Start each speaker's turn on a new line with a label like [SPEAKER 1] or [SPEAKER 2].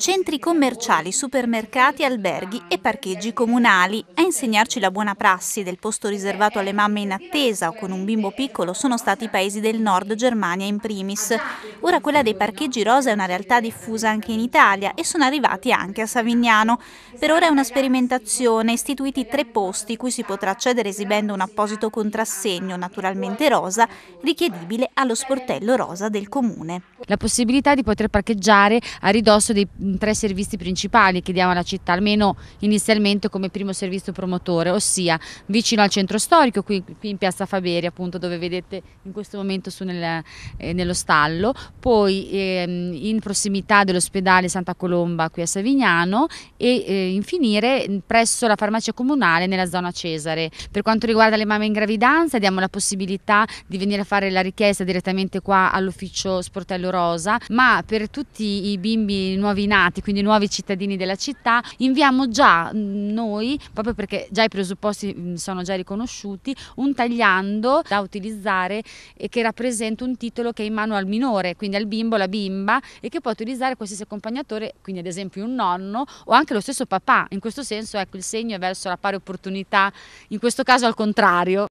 [SPEAKER 1] centri commerciali, supermercati, alberghi e parcheggi comunali. A insegnarci la buona prassi del posto riservato alle mamme in attesa o con un bimbo piccolo sono stati i paesi del nord Germania in primis. Ora quella dei parcheggi rosa è una realtà diffusa anche in Italia e sono arrivati anche a Savignano. Per ora è una sperimentazione, istituiti tre posti cui si potrà accedere esibendo un apposito contrassegno, naturalmente rosa, richiedibile allo sportello rosa del comune.
[SPEAKER 2] La possibilità di poter parcheggiare a ridosso dei Mm, tre servizi principali che diamo alla città, almeno inizialmente come primo servizio promotore, ossia vicino al centro storico, qui, qui in piazza Faberi appunto dove vedete in questo momento nel, eh, nello stallo, poi ehm, in prossimità dell'ospedale Santa Colomba qui a Savignano e eh, infinire mm, presso la farmacia comunale nella zona Cesare. Per quanto riguarda le mamme in gravidanza diamo la possibilità di venire a fare la richiesta direttamente qua all'ufficio Sportello Rosa, ma per tutti i bimbi nuovi nati neonati, quindi nuovi cittadini della città, inviamo già mm, noi, proprio perché già i presupposti mm, sono già riconosciuti, un tagliando da utilizzare e che rappresenta un titolo che è in mano al minore, quindi al bimbo, alla bimba e che può utilizzare qualsiasi accompagnatore, quindi ad esempio un nonno o anche lo stesso papà. In questo senso ecco il segno è verso la pari opportunità, in questo caso al contrario.